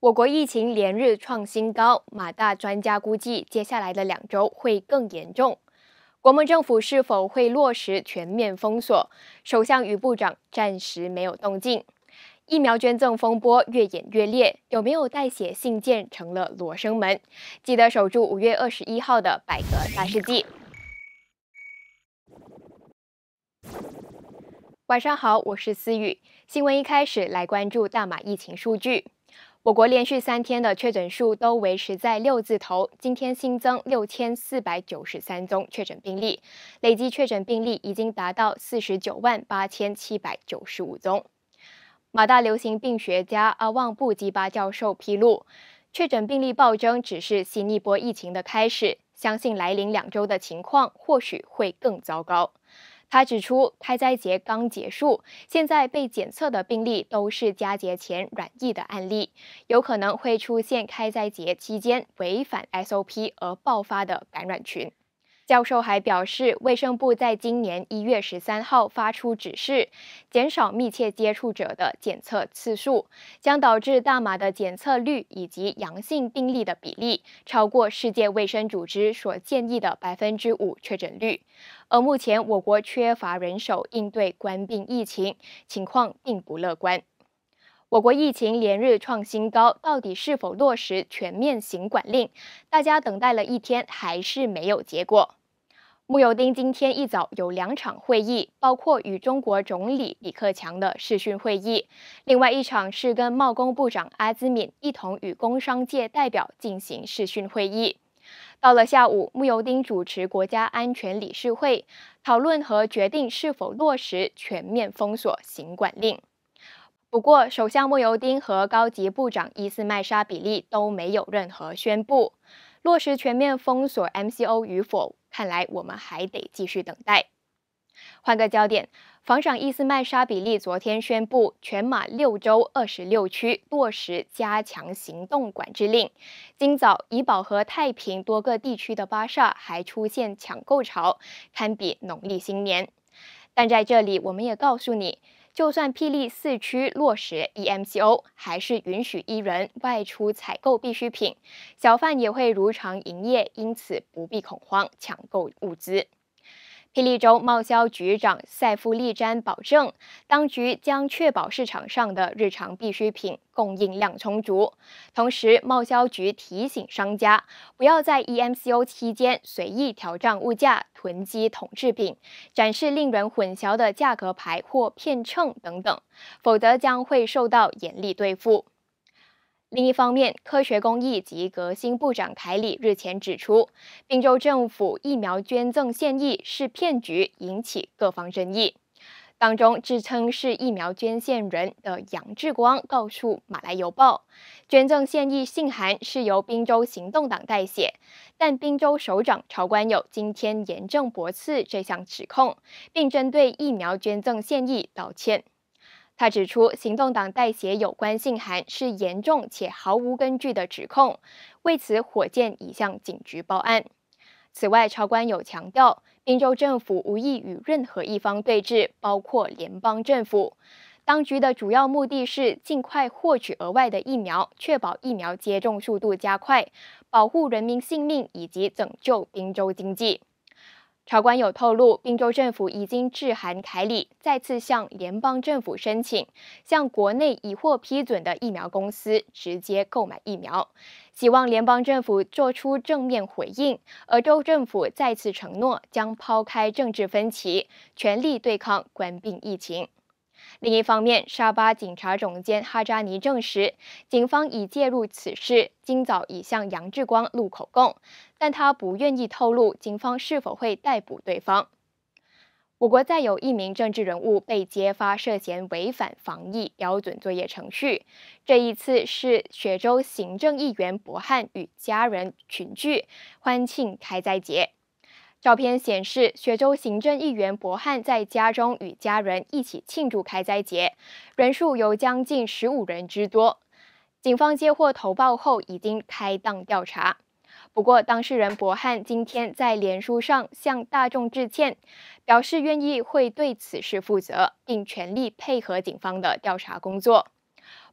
我国疫情连日创新高，马大专家估计接下来的两周会更严重。国盟政府是否会落实全面封锁？首相与部长暂时没有动静。疫苗捐赠风波越演越烈，有没有代写信件成了罗生门？记得守住五月二十一号的百个大世纪。晚上好，我是思雨。新闻一开始来关注大马疫情数据。我国连续三天的确诊数都维持在六字头，今天新增六千四百九十三宗确诊病例，累计确诊病例已经达到四十九万八千七百九十五宗。马大流行病学家阿旺布基巴教授披露，确诊病例暴增只是新一波疫情的开始，相信来临两周的情况或许会更糟糕。他指出，开斋节刚结束，现在被检测的病例都是佳节前染疫的案例，有可能会出现开斋节期间违反 SOP 而爆发的感染群。教授还表示，卫生部在今年一月十三号发出指示，减少密切接触者的检测次数，将导致大麻的检测率以及阳性病例的比例超过世界卫生组织所建议的百分之五确诊率。而目前我国缺乏人手应对冠病疫情，情况并不乐观。我国疫情连日创新高，到底是否落实全面行管令？大家等待了一天，还是没有结果。穆尤丁今天一早有两场会议，包括与中国总理李克强的视讯会议，另外一场是跟贸工部长阿兹敏一同与工商界代表进行视讯会议。到了下午，穆尤丁主持国家安全理事会，讨论和决定是否落实全面封锁行管令。不过，首相穆尤丁和高级部长伊斯麦沙比利都没有任何宣布落实全面封锁 MCO 与否。看来我们还得继续等待。换个焦点，防长伊斯曼沙比利昨天宣布，全马六州二十六区落实加强行动管制令。今早怡保和太平多个地区的巴萨还出现抢购潮，堪比农历新年。但在这里，我们也告诉你。就算霹雳四区落实 EMCO，还是允许一人外出采购必需品，小贩也会如常营业，因此不必恐慌抢购物资。霹雳州贸销局长塞夫利詹保证，当局将确保市场上的日常必需品供应量充足。同时，贸销局提醒商家，不要在 EMCO 期间随意调涨物价、囤积统制品、展示令人混淆的价格牌或骗秤等等，否则将会受到严厉对付。另一方面，科学、公益及革新部长凯里日前指出，宾州政府疫苗捐赠现役是骗局，引起各方争议。当中自称是疫苗捐献人的杨志光告诉《马来邮报》，捐赠现役信函是由宾州行动党代写，但宾州首长朝官友今天严正驳斥这项指控，并针对疫苗捐赠现役道歉。他指出，行动党代写有关信函是严重且毫无根据的指控，为此火箭已向警局报案。此外，朝官有强调，宾州政府无意与任何一方对峙，包括联邦政府。当局的主要目的是尽快获取额外的疫苗，确保疫苗接种速度加快，保护人民性命以及拯救宾州经济。朝官有透露，滨州政府已经致函凯里，再次向联邦政府申请向国内已获批准的疫苗公司直接购买疫苗，希望联邦政府做出正面回应。而州政府再次承诺将抛开政治分歧，全力对抗冠病疫情。另一方面，沙巴警察总监哈扎尼证实，警方已介入此事，今早已向杨志光录口供，但他不愿意透露警方是否会逮捕对方。我国再有一名政治人物被揭发涉嫌违反防疫标准作业程序，这一次是雪州行政议员博汉与家人群聚欢庆开斋节。照片显示，雪州行政议员博汉在家中与家人一起庆祝开斋节，人数有将近十五人之多。警方接获投报后，已经开档调查。不过，当事人博汉今天在脸书上向大众致歉，表示愿意会对此事负责，并全力配合警方的调查工作。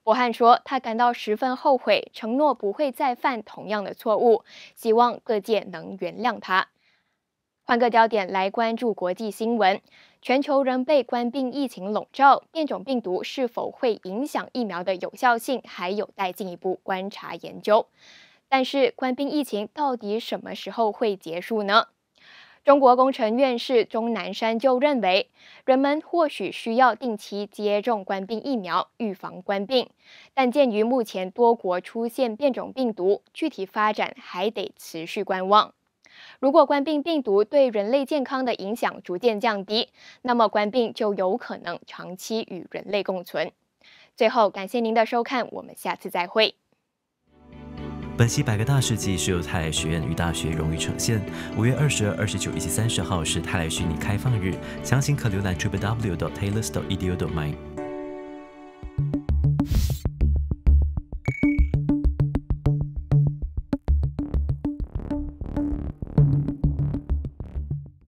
博汉说，他感到十分后悔，承诺不会再犯同样的错误，希望各界能原谅他。换个焦点来关注国际新闻，全球仍被冠病疫情笼罩，变种病毒是否会影响疫苗的有效性，还有待进一步观察研究。但是，冠病疫情到底什么时候会结束呢？中国工程院士钟南山就认为，人们或许需要定期接种冠病疫苗，预防冠病。但鉴于目前多国出现变种病毒，具体发展还得持续观望。如果冠病病毒对人类健康的影响逐渐降低，那么冠病就有可能长期与人类共存。最后，感谢您的收看，我们下次再会。本期百个大事记》是由泰莱学院与大学荣誉呈现。五月二十、二二十九以及三十号是泰莱虚拟开放日，详情可浏览 www.taylors.edu.my。